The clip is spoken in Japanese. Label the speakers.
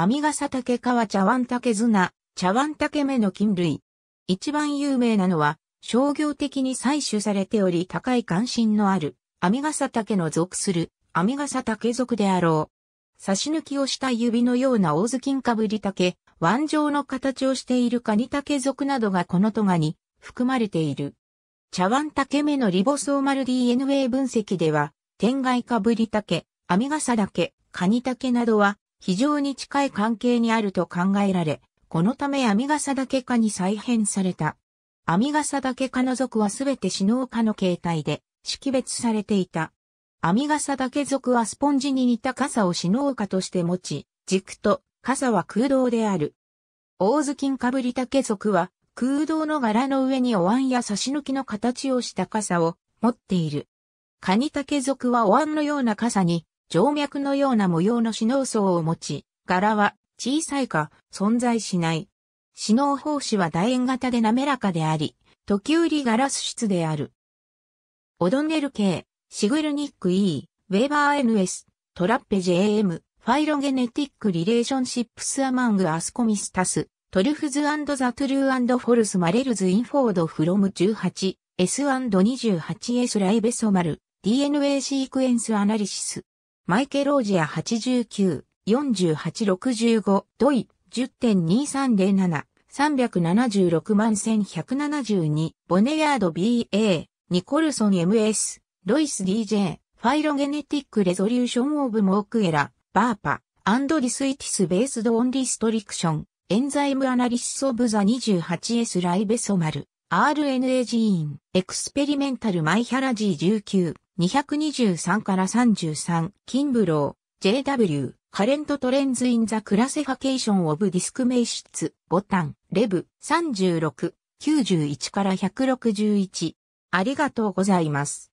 Speaker 1: アミガサタケカワ茶碗竹ワ茶碗竹目の菌類。一番有名なのは、商業的に採取されており高い関心のある、アミガサタケの属する、アミガサタケ属であろう。差し抜きをした指のような大頭巾かぶり竹、腕状の形をしているカニ竹属などがこのトガに含まれている。茶碗竹目のリボソーマル DNA 分析では、天外かぶり竹、アミガサ竹、カニ竹などは、非常に近い関係にあると考えられ、このためアミガサダケ科に再編された。アミガサダケ科の属はすべてシノウ科の形態で識別されていた。アミガサダケ属はスポンジに似た傘をシノウ科として持ち、軸と傘は空洞である。オオズキンカブリタケ属は空洞の柄の上にお椀や差し抜きの形をした傘を持っている。カニタケ属はお椀のような傘に静脈のような模様の死脳層を持ち、柄は小さいか存在しない。死脳胞子は楕円型で滑らかであり、時折ガラス質である。オドネル系、シグルニック E、ウェーバー NS、トラッペ JM、ファイロゲネティック・リレーションシップス・アマング・アスコミスタス、トルフズ・ザ・トゥルー・アンド・フォルス・マレルズ・インフォード・フロム 18S&28S ライベソマル、DNA シークエンス・アナリシス。マイケロージア89、4865、ドイ、10.2307、376万1172、ボネヤード BA、ニコルソン MS、ロイス DJ、ファイロゲネティックレゾリューションオブモークエラ、バーパ、アンドリスイティスベースドオンリストリクション、エンザイムアナリスオブザ 28S ライベソマル、RNA ジーン、エクスペリメンタルマイヒャラジー19、223から33、キンブロー、JW、カレントトレンズインザクラセファケーションオブディスク名出、ボタン、レブ、36、91から161。ありがとうございます。